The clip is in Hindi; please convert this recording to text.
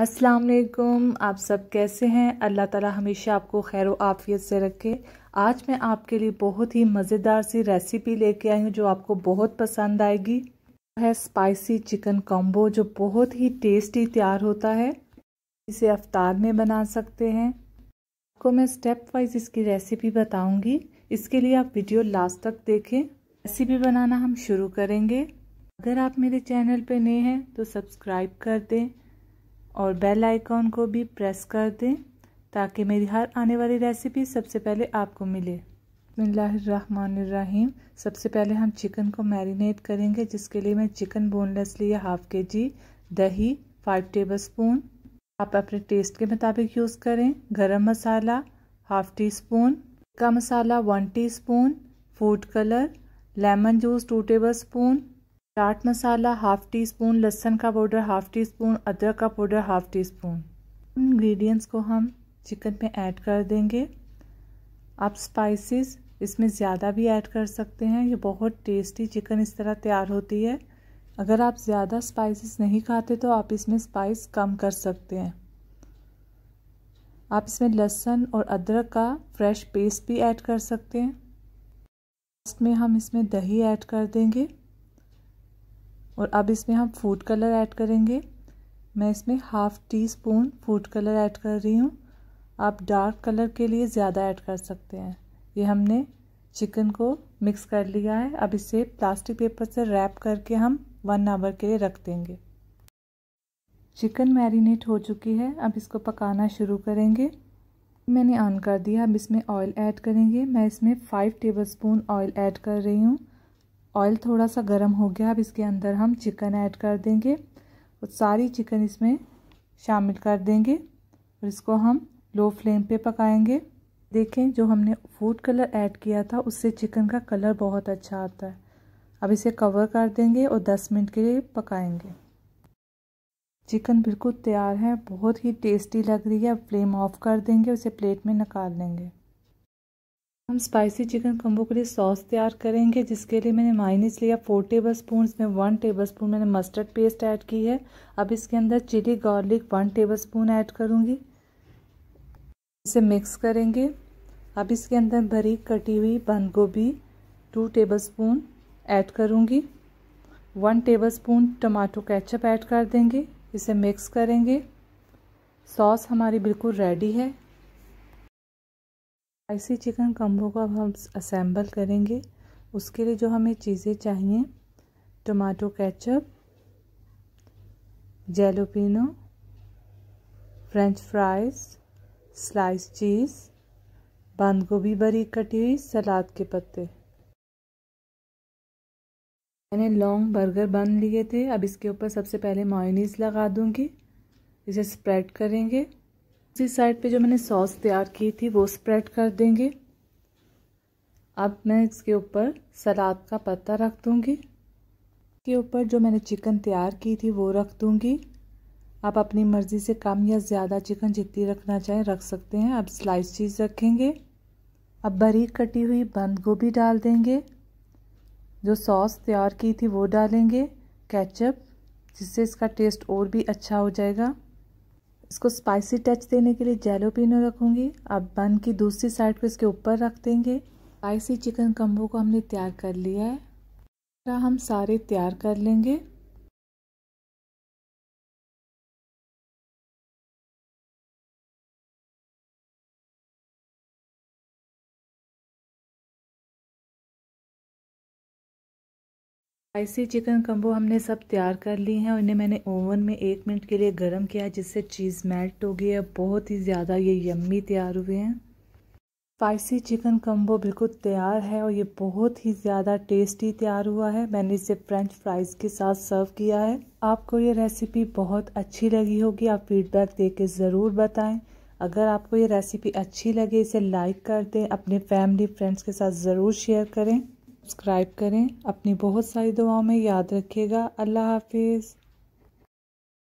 अस्सलाम वालेकुम आप सब कैसे हैं अल्लाह ताला हमेशा आपको खैर आफियत से रखे आज मैं आपके लिए बहुत ही मज़ेदार सी रेसिपी लेके आई हूँ जो आपको बहुत पसंद आएगी है स्पाइसी चिकन कॉम्बो जो बहुत ही टेस्टी तैयार होता है इसे अफ्तार में बना सकते हैं आपको मैं स्टेप वाइज इसकी रेसिपी बताऊँगी इसके लिए आप वीडियो लास्ट तक देखें रेसिपी बनाना हम शुरू करेंगे अगर आप मेरे चैनल पर नए हैं तो सब्सक्राइब कर दें और बेल आइकॉन को भी प्रेस कर दें ताकि मेरी हर आने वाली रेसिपी सबसे पहले आपको मिले बसमीम सबसे पहले हम चिकन को मैरिनेट करेंगे जिसके लिए मैं चिकन बोनलेस लिया हाफ़ के जी दही फाइव टेबल स्पून आप अपने टेस्ट के मुताबिक यूज़ करें गरम मसाला हाफ़ टी स्पून का masala one teaspoon food colour lemon juice two tablespoon chaat masala half teaspoon लहसन का पाउडर हाफ़ टी स्पून अदरक का powder half teaspoon ingredients को हम चिकन में ऐड कर देंगे आप स्पाइसेस इसमें ज़्यादा भी ऐड कर सकते हैं ये बहुत टेस्टी चिकन इस तरह तैयार होती है अगर आप ज़्यादा स्पाइसेस नहीं खाते तो आप इसमें स्पाइस कम कर सकते हैं आप इसमें लहसुन और अदरक का फ्रेश पेस्ट भी ऐड कर सकते हैं लास्ट में हम इसमें दही ऐड कर देंगे और अब इसमें हम फूड कलर ऐड करेंगे मैं इसमें half teaspoon food colour add कर रही हूँ आप डार्क कलर के लिए ज़्यादा ऐड कर सकते हैं ये हमने चिकन को मिक्स कर लिया है अब इसे प्लास्टिक पेपर से रैप करके हम वन आवर के लिए रख देंगे चिकन मैरिनेट हो चुकी है अब इसको पकाना शुरू करेंगे मैंने ऑन कर दिया अब इसमें ऑयल ऐड करेंगे मैं इसमें फ़ाइव टेबलस्पून ऑयल ऐड कर रही हूँ ऑयल थोड़ा सा गर्म हो गया अब इसके अंदर हम चिकन ऐड कर देंगे और सारी चिकन इसमें शामिल कर देंगे और इसको हम लो फ्लेम पे पकाएंगे देखें जो हमने फूड कलर ऐड किया था उससे चिकन का कलर बहुत अच्छा आता है अब इसे कवर कर देंगे और 10 मिनट के लिए पकाएंगे चिकन बिल्कुल तैयार है बहुत ही टेस्टी लग रही है अब फ्लेम ऑफ कर देंगे उसे प्लेट में निकाल लेंगे हम स्पाइसी चिकन कम्बो के लिए सॉस तैयार करेंगे जिसके लिए मैंने माइनिस लिया फोर टेबल स्पून इसमें वन टेबल स्पून मैंने मस्टर्ड पेस्ट ऐड की है अब इसके अंदर chilli garlic one tablespoon add करूँगी इसे मिक्स करेंगे अब इसके अंदर भरी कटी हुई बंद गोभी टू टेबल स्पून ऐड करूँगी one tablespoon tomato ketchup add कर देंगे इसे मिक्स करेंगे सॉस हमारी बिल्कुल रेडी है स्पाइसी चिकन कम्बो को अब हम असेंबल करेंगे उसके लिए जो हमें चीज़ें चाहिए tomato ketchup jalapeno French fries slice cheese बंद गोभी बरी कटी हुई सलाद के पत्ते मैंने लॉन्ग बर्गर बन लिए थे अब इसके ऊपर सबसे पहले मायनीस लगा दूंगी इसे स्प्रेड करेंगे दूसरी साइड पे जो मैंने सॉस तैयार की थी वो स्प्रेड कर देंगे अब मैं इसके ऊपर सलाद का पत्ता रख दूँगी के ऊपर जो मैंने चिकन तैयार की थी वो रख दूँगी आप अपनी मर्ज़ी से कम या ज़्यादा चिकन जितनी रखना चाहें रख सकते हैं अब स्लाइस चीज़ रखेंगे अब बारीक कटी हुई बंद गोभी डाल देंगे जो सॉस तैयार की थी वो डालेंगे केचप जिससे इसका टेस्ट और भी अच्छा हो जाएगा इसको स्पाइसी टच देने के लिए जेलो पिनो रखूँगी अब बन की दूसरी साइड को इसके ऊपर रख देंगे स्पाइसी चिकन कम्बो को हमने तैयार कर लिया है हम सारे तैयार कर लेंगे स्पाइसी चिकन कम्बो हमने सब तैयार कर ली हैं और इन्हें मैंने ओवन में एक मिनट के लिए गर्म किया जिससे चीज़ मेल्ट हो गई है बहुत ही ज़्यादा ये यम्मी तैयार हुए हैं स्पाइसी चिकन कम्बो बिल्कुल तैयार है और ये बहुत ही ज़्यादा टेस्टी तैयार हुआ है मैंने इसे फ्रेंच फ्राइज़ के साथ सर्व किया है आपको ये रेसिपी बहुत अच्छी लगी होगी आप फीडबैक दे के ज़रूर बताएँ अगर आपको ये रेसिपी अच्छी लगे इसे लाइक कर दें अपने फैमिली फ्रेंड्स के साथ ज़रूर शेयर करें सब्सक्राइब करें अपनी बहुत सारी दुआओं में याद रखिएगा अल्लाह हाफिज़